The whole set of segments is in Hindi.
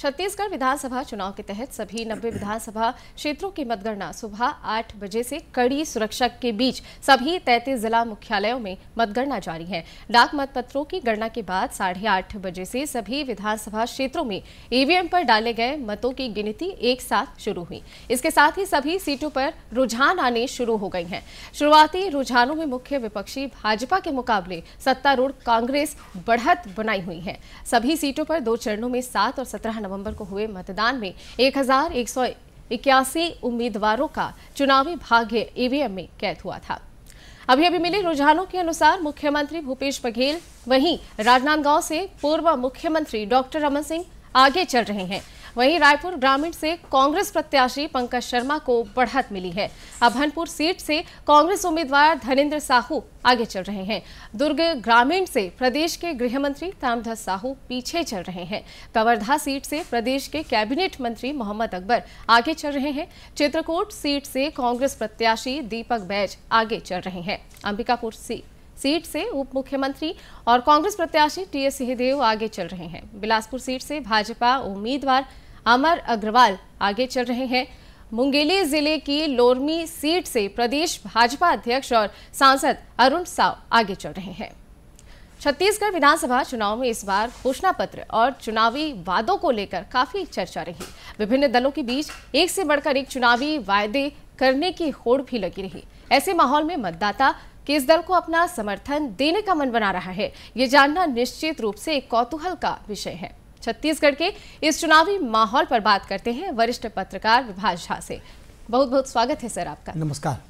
छत्तीसगढ़ विधानसभा चुनाव के तहत सभी नब्बे विधानसभा क्षेत्रों की मतगणना सुबह आठ बजे से कड़ी सुरक्षा के बीच सभी तैतीस जिला मुख्यालयों में मतगणना जारी है डाक मतपत्रों की गणना के बाद साढ़े आठ बजे से सभी विधानसभा क्षेत्रों में ईवीएम पर डाले गए मतों की गिनती एक साथ शुरू हुई इसके साथ ही सभी सीटों पर रुझान आने शुरू हो गई है शुरुआती रुझानों में मुख्य विपक्षी भाजपा के मुकाबले सत्तारूढ़ कांग्रेस बढ़त बनाई हुई है सभी सीटों पर दो चरणों में सात और सत्रह नवंबर को हुए मतदान में एक इक्यासी उम्मीदवारों का चुनावी भाग्य ईवीएम में कैद हुआ था अभी अभी मिले रुझानों के अनुसार मुख्यमंत्री भूपेश बघेल वहीं राजनांदगांव से पूर्व मुख्यमंत्री डॉक्टर रमन सिंह आगे चल रहे हैं वहीं रायपुर ग्रामीण से कांग्रेस प्रत्याशी पंकज शर्मा को बढ़त मिली है अभनपुर सीट से कांग्रेस उम्मीदवार धनेन्द्र साहू आगे चल रहे हैं दुर्ग ग्रामीण से प्रदेश के गृह मंत्री तामधस साहू पीछे चल रहे हैं कवर्धा सीट से प्रदेश के कैबिनेट मंत्री मोहम्मद अकबर आगे चल रहे हैं चित्रकूट सीट से कांग्रेस प्रत्याशी दीपक बैज आगे चल रहे हैं अंबिकापुर सीट सीट से उप मुख्यमंत्री और कांग्रेस प्रत्याशी टी एस सिंहदेव आगे चल रहे हैं बिलासपुर सीट से भाजपा उम्मीदवार अमर अग्रवाल आगे चल रहे हैं मुंगेली जिले की लोरमी सीट से प्रदेश भाजपा अध्यक्ष और सांसद अरुण साव आगे चल रहे हैं छत्तीसगढ़ विधानसभा चुनाव में इस बार घोषणा पत्र और चुनावी वादों को लेकर काफी चर्चा रही विभिन्न दलों के बीच एक से बढ़कर एक चुनावी वायदे करने की होड़ भी लगी रही ऐसे माहौल में मतदाता किस दल को अपना समर्थन देने का मन बना रहा है ये जानना निश्चित रूप से एक कौतूहल का विषय है छत्तीसगढ़ के इस चुनावी माहौल पर बात करते हैं वरिष्ठ पत्रकार विभाष झा से बहुत बहुत स्वागत है सर आपका नमस्कार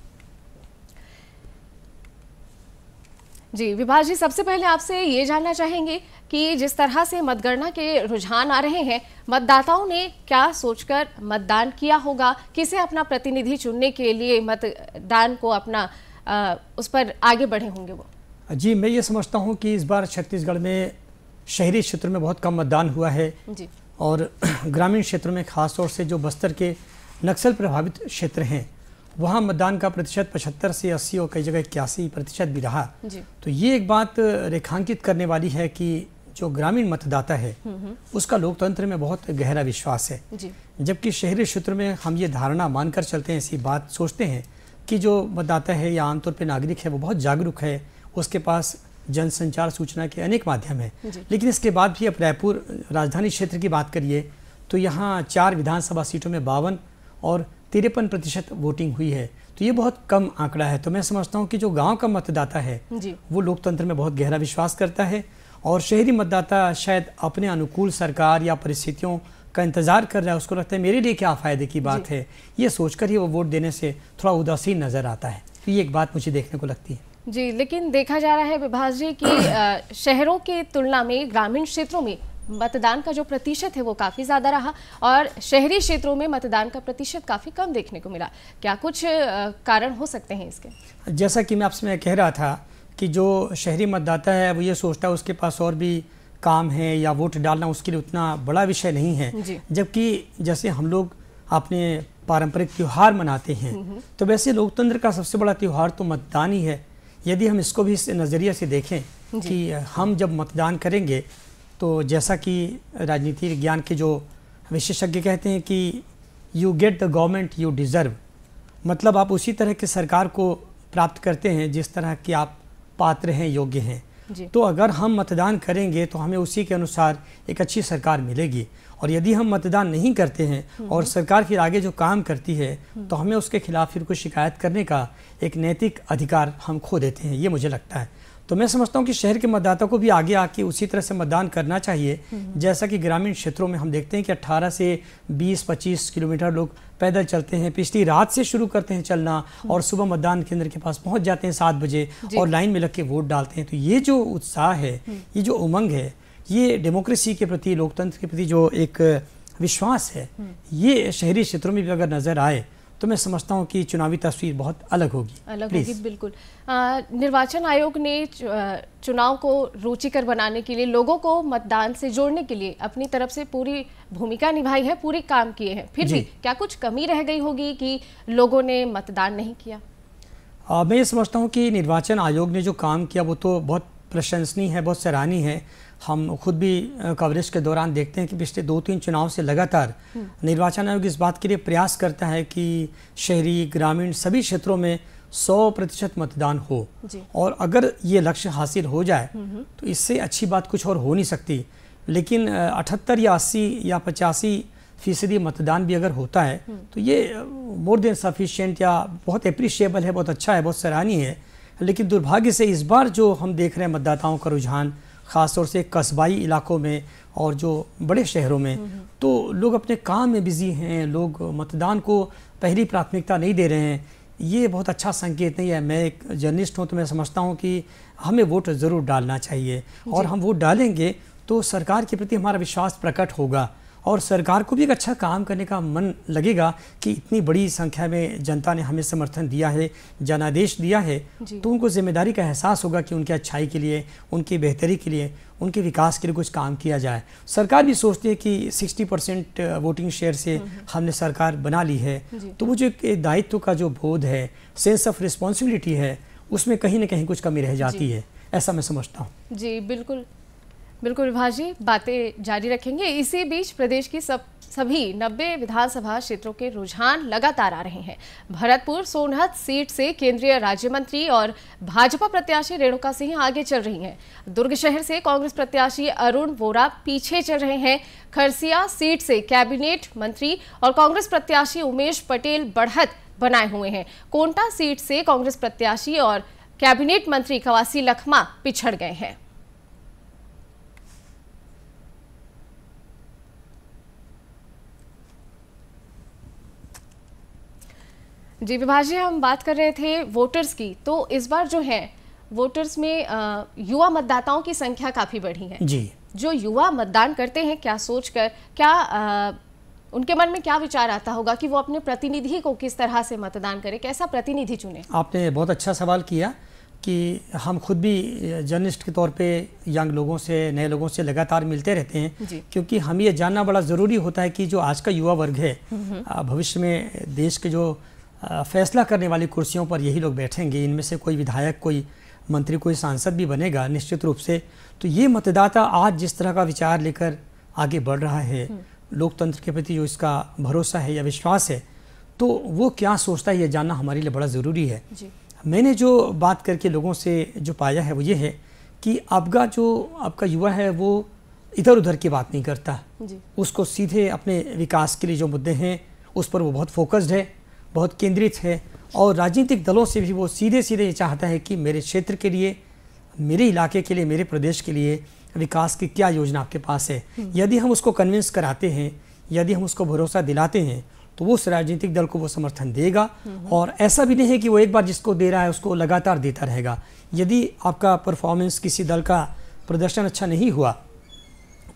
जी विभाष जी सबसे पहले आपसे ये जानना चाहेंगे कि जिस तरह से मतगणना के रुझान आ रहे हैं मतदाताओं ने क्या सोचकर मतदान किया होगा किसे अपना प्रतिनिधि चुनने के लिए मतदान को अपना आ, उस पर आगे बढ़े होंगे वो जी मैं ये समझता हूँ कि इस बार छत्तीसगढ़ में शहरी क्षेत्र में बहुत कम मतदान हुआ है और ग्रामीण क्षेत्र में खासतौर से जो बस्तर के नक्सल प्रभावित क्षेत्र हैं वहाँ मतदान का प्रतिशत पचहत्तर से अस्सी और कई जगह इक्यासी प्रतिशत भी रहा तो ये एक बात रेखांकित करने वाली है कि जो ग्रामीण मतदाता है हम्म, हम्म। उसका लोकतंत्र में बहुत गहरा विश्वास है जबकि शहरी क्षेत्र में हम ये धारणा मानकर चलते हैं ऐसी बात सोचते हैं कि जो मतदाता है या आमतौर पर नागरिक है वो बहुत जागरूक है उसके पास जन संचार सूचना के अनेक माध्यम हैं लेकिन इसके बाद भी अब रायपुर राजधानी क्षेत्र की बात करिए तो यहाँ चार विधानसभा सीटों में बावन और तिरपन प्रतिशत वोटिंग हुई है तो ये बहुत कम आंकड़ा है तो मैं समझता हूँ कि जो गांव का मतदाता है वो लोकतंत्र में बहुत गहरा विश्वास करता है और शहरी मतदाता शायद अपने अनुकूल सरकार या परिस्थितियों का इंतजार कर रहा है उसको लगता है मेरे लिए क्या फायदे की बात है ये सोचकर ही वो वोट देने से थोड़ा उदासीन नजर आता है तो ये एक बात मुझे देखने को लगती है जी लेकिन देखा जा रहा है विभाष जी की शहरों की तुलना में ग्रामीण क्षेत्रों में मतदान का जो प्रतिशत है वो काफ़ी ज़्यादा रहा और शहरी क्षेत्रों में मतदान का प्रतिशत काफ़ी कम देखने को मिला क्या कुछ कारण हो सकते हैं इसके जैसा कि मैं आपसे कह रहा था कि जो शहरी मतदाता है वो ये सोचता है उसके पास और भी काम है या वोट डालना उसके लिए उतना बड़ा विषय नहीं है जबकि जैसे हम लोग अपने पारंपरिक त्यौहार मनाते हैं हम्म, हम्म। तो वैसे लोकतंत्र का सबसे बड़ा त्यौहार तो मतदान ही है यदि हम इसको भी इस नज़रिए से देखें कि हम जब मतदान करेंगे तो जैसा कि राजनीति विज्ञान के जो विशेषज्ञ कहते हैं कि you get the government you deserve मतलब आप उसी तरह की सरकार को प्राप्त करते हैं जिस तरह की आप पात्र हैं योग्य हैं तो अगर हम मतदान करेंगे तो हमें उसी के अनुसार एक अच्छी सरकार मिलेगी और यदि हम मतदान नहीं करते हैं हम्म। और सरकार फिर आगे जो काम करती है हम्म। तो हमें उसके खिलाफ फिर कोई शिकायत करने का एक नैतिक अधिकार हम खो देते हैं ये मुझे लगता है तो मैं समझता हूँ कि शहर के मतदाता को भी आगे आके उसी तरह से मतदान करना चाहिए हम्म। जैसा कि ग्रामीण क्षेत्रों में हम देखते हैं कि 18 से 20-25 किलोमीटर लोग पैदल चलते हैं पिछली रात से शुरू करते हैं चलना हम्म। और सुबह मतदान केंद्र के पास पहुंच जाते हैं सात बजे और लाइन में लग के वोट डालते हैं तो ये जो उत्साह है हम्म। ये जो उमंग है ये डेमोक्रेसी के प्रति लोकतंत्र के प्रति जो एक विश्वास है ये शहरी क्षेत्रों में भी अगर नज़र आए तो मैं समझता हूँ कि चुनावी तस्वीर बहुत अलग होगी अलग होगी बिल्कुल निर्वाचन आयोग ने चुनाव को रुचिकर बनाने के लिए लोगों को मतदान से जोड़ने के लिए अपनी तरफ से पूरी भूमिका निभाई है पूरे काम किए हैं फिर भी क्या कुछ कमी रह गई होगी कि लोगों ने मतदान नहीं किया आ, मैं ये समझता हूँ कि निर्वाचन आयोग ने जो काम किया वो तो बहुत प्रशंसनीय है बहुत सराहनीय है हम खुद भी कवरेज के दौरान देखते हैं कि पिछले दो तीन चुनाव से लगातार हम्म। निर्वाचन आयोग इस बात के लिए प्रयास करता है कि शहरी ग्रामीण सभी क्षेत्रों में सौ प्रतिशत मतदान हो और अगर ये लक्ष्य हासिल हो जाए हम्म, हम्म। तो इससे अच्छी बात कुछ और हो नहीं सकती लेकिन अठहत्तर या अस्सी या पचासी फीसदी मतदान भी अगर होता है तो ये मोर देन सफिशियंट या बहुत अप्रिशिएबल है बहुत अच्छा है बहुत सराहनीय है लेकिन दुर्भाग्य से इस बार जो हम देख रहे हैं मतदाताओं का रुझान ख़ासतौर से कस्बाई इलाकों में और जो बड़े शहरों में हम्म, हम्म। तो लोग अपने काम में बिज़ी हैं लोग मतदान को पहली प्राथमिकता नहीं दे रहे हैं ये बहुत अच्छा संकेत नहीं है मैं एक जर्नलिस्ट हूँ तो मैं समझता हूँ कि हमें वोट ज़रूर डालना चाहिए और हम वोट डालेंगे तो सरकार के प्रति हमारा विश्वास प्रकट होगा और सरकार को भी एक अच्छा काम करने का मन लगेगा कि इतनी बड़ी संख्या में जनता ने हमें समर्थन दिया है जनादेश दिया है तो उनको जिम्मेदारी का एहसास होगा कि उनकी अच्छाई के लिए उनकी बेहतरी के लिए उनके विकास के लिए कुछ काम किया जाए सरकार भी सोचती है कि 60 परसेंट वोटिंग शेयर से हम्म, हम्म। हमने सरकार बना ली है तो वो जो एक दायित्व का जो बोध है सेंस ऑफ रिस्पॉन्सिबिलिटी है उसमें कहीं ना कहीं कुछ कमी रह जाती है ऐसा मैं समझता हूँ जी बिल्कुल बिल्कुल विभाष जी बातें जारी रखेंगे इसी बीच प्रदेश की सब सभी 90 विधानसभा क्षेत्रों के रुझान लगातार आ रहे हैं भरतपुर सोनहत सीट से केंद्रीय राज्य मंत्री और भाजपा प्रत्याशी रेणुका सिंह आगे चल रही हैं दुर्ग शहर से कांग्रेस प्रत्याशी अरुण वोरा पीछे चल रहे हैं खरसिया सीट से कैबिनेट मंत्री और कांग्रेस प्रत्याशी उमेश पटेल बढ़त बनाए हुए हैं कोंटा सीट से कांग्रेस प्रत्याशी और कैबिनेट मंत्री कवासी लखमा पिछड़ गए हैं जी विभाजी हम बात कर रहे थे वोटर्स की तो इस बार जो है वोटर्स में युवा मतदाताओं की संख्या काफ़ी बढ़ी है जी जो युवा मतदान करते हैं क्या सोचकर क्या आ, उनके मन में क्या विचार आता होगा कि वो अपने प्रतिनिधि को किस तरह से मतदान करें कैसा प्रतिनिधि चुने आपने बहुत अच्छा सवाल किया कि हम खुद भी जर्नलिस्ट के तौर पे यंग लोगों से नए लोगों से लगातार मिलते रहते हैं क्योंकि हम ये जानना बड़ा ज़रूरी होता है कि जो आज का युवा वर्ग है हम्म, हम्म। भविष्य में देश के जो फैसला करने वाली कुर्सियों पर यही लोग बैठेंगे इनमें से कोई विधायक कोई मंत्री कोई सांसद भी बनेगा निश्चित रूप से तो ये मतदाता आज जिस तरह का विचार लेकर आगे बढ़ रहा है हम्म। लोकतंत्र के प्रति जो इसका भरोसा है या विश्वास है तो वो क्या सोचता है ये जानना हमारे लिए बड़ा ज़रूरी है मैंने जो बात करके लोगों से जो पाया है वो ये है कि आपका जो आपका युवा है वो इधर उधर की बात नहीं करता उसको सीधे अपने विकास के लिए जो मुद्दे हैं उस पर वो बहुत फोकस्ड है बहुत केंद्रित है और राजनीतिक दलों से भी वो सीधे सीधे ये चाहता है कि मेरे क्षेत्र के लिए मेरे इलाके के लिए मेरे प्रदेश के लिए विकास की क्या योजना आपके पास है हम्म। यदि हम उसको कन्विंस कराते हैं यदि हम उसको भरोसा दिलाते हैं तो उस राजनीतिक दल को वो समर्थन देगा हम्म। और ऐसा भी नहीं है कि वो एक बार जिसको दे रहा है उसको लगातार देता रहेगा यदि आपका परफॉर्मेंस किसी दल का प्रदर्शन अच्छा नहीं हुआ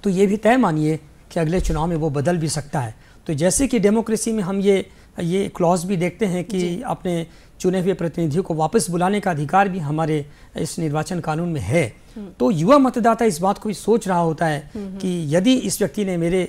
तो ये भी तय मानिए कि अगले चुनाव में वो बदल भी सकता है तो जैसे कि डेमोक्रेसी में हम ये ये क्लॉज भी देखते हैं कि अपने चुने हुए प्रतिनिधियों को वापस बुलाने का अधिकार भी हमारे इस निर्वाचन कानून में है हम्म। तो युवा मतदाता इस बात को भी सोच रहा होता है हम्म, हम्म। कि यदि इस व्यक्ति ने मेरे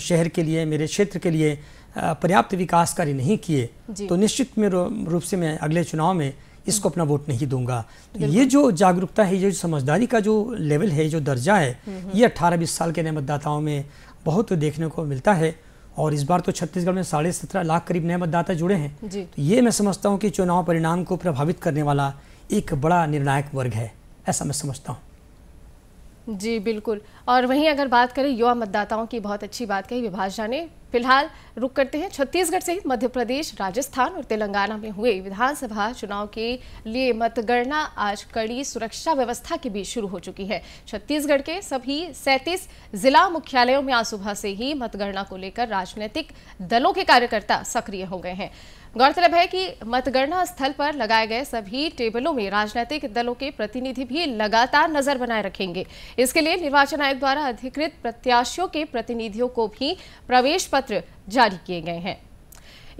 शहर के लिए मेरे क्षेत्र के लिए पर्याप्त विकास कार्य नहीं किए तो निश्चित रूप से मैं अगले चुनाव में इसको अपना वोट नहीं दूंगा तो ये जो जागरूकता है ये जो समझदारी का जो लेवल है जो दर्जा है ये अट्ठारह बीस साल के नए मतदाताओं में बहुत देखने को मिलता है और इस बार तो छत्तीसगढ़ में साढ़े सत्रह लाख करीब नए मतदाता जुड़े हैं तो ये मैं समझता हूँ कि चुनाव परिणाम को प्रभावित करने वाला एक बड़ा निर्णायक वर्ग है ऐसा मैं समझता हूँ जी बिल्कुल और वहीं अगर बात करें युवा मतदाताओं की बहुत अच्छी बात कही विभाजा ने फिलहाल रुक करते हैं छत्तीसगढ़ सहित मध्य प्रदेश राजस्थान और तेलंगाना में हुए विधानसभा चुनाव के लिए मतगणना आज कड़ी सुरक्षा व्यवस्था के बीच शुरू हो चुकी है छत्तीसगढ़ के सभी सैंतीस जिला मुख्यालयों में आज सुबह से ही मतगणना को लेकर राजनीतिक दलों के कार्यकर्ता सक्रिय हो गए हैं गौरतलब है कि मतगणना स्थल पर लगाए गए सभी टेबलों में राजनीतिक दलों के प्रतिनिधि भी लगातार नजर बनाए रखेंगे इसके लिए निर्वाचन आयोग द्वारा अधिकृत प्रत्याशियों के प्रतिनिधियों को भी प्रवेश पत्र जारी किए गए हैं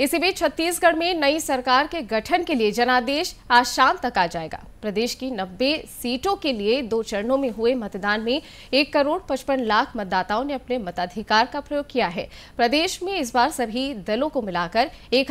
इसी बीच छत्तीसगढ़ में नई सरकार के गठन के लिए जनादेश आज शाम तक आ जाएगा प्रदेश की 90 सीटों के लिए दो चरणों में हुए मतदान में एक करोड़ पचपन लाख मतदाताओं ने अपने मताधिकार का प्रयोग किया है प्रदेश में इस बार सभी दलों को मिलाकर एक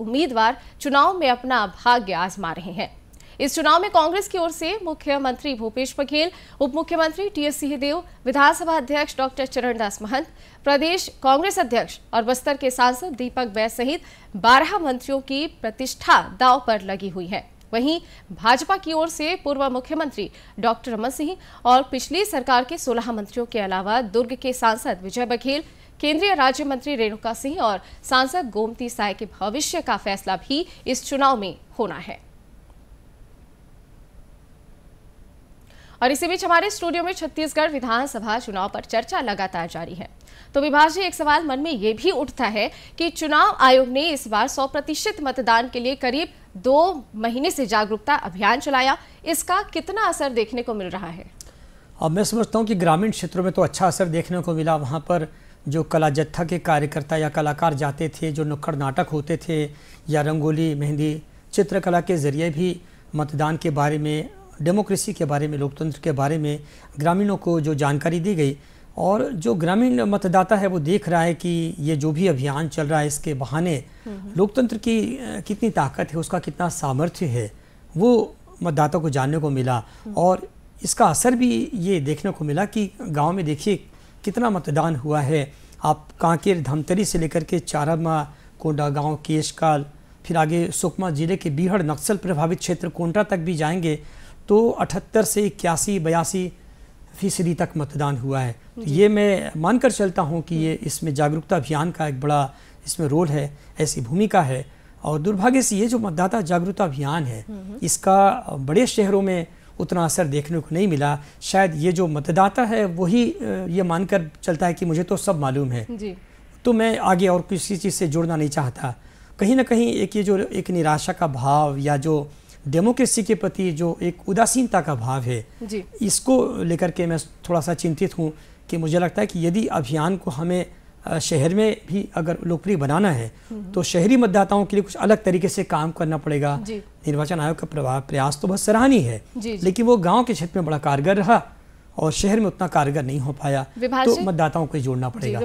उम्मीदवार चुनाव में अपना भाग्य आजमा रहे हैं इस चुनाव में कांग्रेस की ओर से मुख्यमंत्री भूपेश बघेल उप मुख्यमंत्री टी एस सिंहदेव विधानसभा अध्यक्ष डॉक्टर चरणदास महंत प्रदेश कांग्रेस अध्यक्ष और बस्तर के सांसद दीपक बैस सहित बारह मंत्रियों की प्रतिष्ठा दाव पर लगी हुई है वहीं भाजपा की ओर से पूर्व मुख्यमंत्री डॉक्टर रमन सिंह और पिछली सरकार के सोलह मंत्रियों के अलावा दुर्ग के सांसद विजय बघेल केंद्रीय राज्य मंत्री रेणुका सिंह और सांसद गोमती साय के भविष्य का फैसला भी इस चुनाव में होना है और इसी बीच हमारे स्टूडियो में छत्तीसगढ़ विधानसभा चुनाव पर चर्चा लगातार जारी है तो विभाष जी एक सवाल मन में ये भी उठता है कि चुनाव आयोग ने इस बार 100 प्रतिशत मतदान के लिए करीब दो महीने से जागरूकता अभियान चलाया इसका कितना असर देखने को मिल रहा है अब मैं समझता हूँ कि ग्रामीण क्षेत्रों में तो अच्छा असर देखने को मिला वहाँ पर जो कला जत्था के कार्यकर्ता या कलाकार जाते थे जो नुक्कड़ नाटक होते थे या रंगोली मेहंदी चित्रकला के जरिए भी मतदान के बारे में डेमोक्रेसी के बारे में लोकतंत्र के बारे में ग्रामीणों को जो जानकारी दी गई और जो ग्रामीण मतदाता है वो देख रहा है कि ये जो भी अभियान चल रहा है इसके बहाने हम्म। लोकतंत्र की कितनी ताकत है उसका कितना सामर्थ्य है वो मतदाता को जानने को मिला हम्म। और इसका असर भी ये देखने को मिला कि गांव में देखिए कितना मतदान हुआ है आप कांकेर धमतरी से लेकर के चारामा कोंडा गांव केशकाल फिर आगे सुकमा जिले के बीहड़ नक्सल प्रभावित क्षेत्र कोंटा तक भी जाएंगे तो अठहत्तर से इक्यासी बयासी फीसदी तक मतदान हुआ है तो ये मैं मानकर चलता हूँ कि ये इसमें जागरूकता अभियान का एक बड़ा इसमें रोल है ऐसी भूमिका है और दुर्भाग्य से ये जो मतदाता जागरूकता अभियान है हम्म, हम्म। इसका बड़े शहरों में उतना असर देखने को नहीं मिला शायद ये जो मतदाता है वही ये मानकर चलता है कि मुझे तो सब मालूम है तो मैं आगे और किसी चीज़ से जुड़ना नहीं चाहता कहीं ना कहीं एक ये जो एक निराशा का भाव या जो डेमोक्रेसी के प्रति जो एक उदासीनता का भाव है जी। इसको लेकर के मैं थोड़ा सा चिंतित हूँ कि मुझे लगता है कि यदि अभियान को हमें शहर में भी अगर लोकप्रिय बनाना है हम्म। तो शहरी मतदाताओं के लिए कुछ अलग तरीके से काम करना पड़ेगा निर्वाचन आयोग का प्रयास तो बहुत सराहनीय है जी, जी। लेकिन वो गांव के क्षेत्र में बड़ा कारगर रहा और शहर में उतना कारगर नहीं हो पाया तो मतदाताओं को जोड़ना पड़ेगा